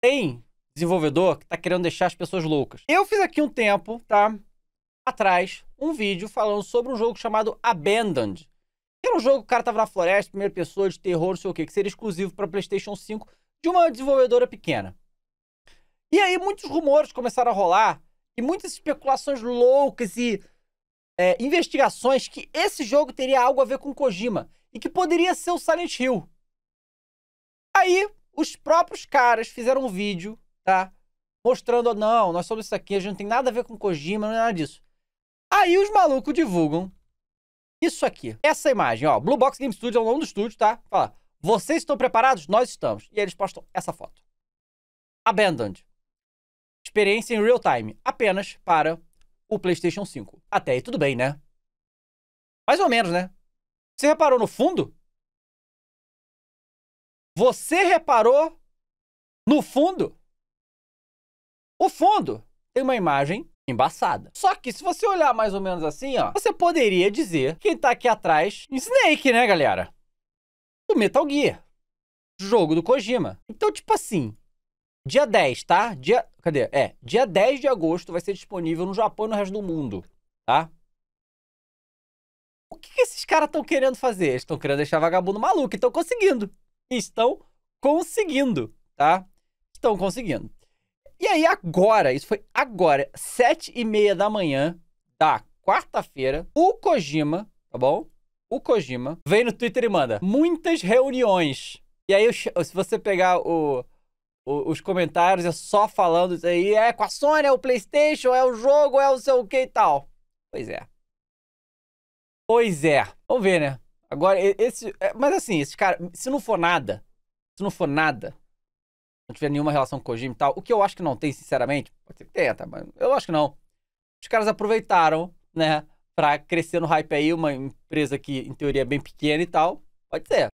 tem desenvolvedor que tá querendo deixar as pessoas loucas. Eu fiz aqui um tempo, tá? Atrás, um vídeo falando sobre um jogo chamado Abandoned. Era um jogo que o cara tava na floresta, primeira pessoa, de terror, não sei o que, que seria exclusivo para PlayStation 5 de uma desenvolvedora pequena. E aí muitos rumores começaram a rolar e muitas especulações loucas e é, investigações que esse jogo teria algo a ver com Kojima e que poderia ser o Silent Hill. Aí os próprios caras fizeram um vídeo, tá? Mostrando, não, nós somos isso aqui, a gente não tem nada a ver com Kojima, não é nada disso. Aí os malucos divulgam isso aqui. Essa imagem, ó. Blue Box Game Studio é o nome do estúdio, tá? Fala, vocês estão preparados? Nós estamos. E eles postam essa foto. Abandoned. Experiência em real time, apenas para o PlayStation 5. Até aí tudo bem, né? Mais ou menos, né? Você reparou no fundo? Você reparou no fundo? O fundo tem uma imagem embaçada. Só que se você olhar mais ou menos assim, ó, você poderia dizer quem tá aqui atrás, Snake, né, galera? Do Metal Gear. Jogo do Kojima. Então, tipo assim, dia 10, tá? Dia, cadê? É, dia 10 de agosto vai ser disponível no Japão e no resto do mundo, tá? O que, que esses caras estão querendo fazer? Eles estão querendo deixar vagabundo maluco e estão conseguindo estão conseguindo, tá? Estão conseguindo. E aí agora, isso foi agora, sete e meia da manhã da quarta-feira, o Kojima, tá bom? O Kojima vem no Twitter e manda muitas reuniões. E aí, se você pegar o, o, os comentários, é só falando isso aí, é com a Sony, é o PlayStation, é o jogo, é o seu o que e tal. Pois é. Pois é. Vamos ver, né? Agora, esse. É, mas assim, esse cara, se não for nada, se não for nada, não tiver nenhuma relação com o Kojima e tal, o que eu acho que não tem, sinceramente, pode ser que tenha, tá? Mas eu acho que não. Os caras aproveitaram, né, pra crescer no hype aí, uma empresa que, em teoria, é bem pequena e tal. Pode ser.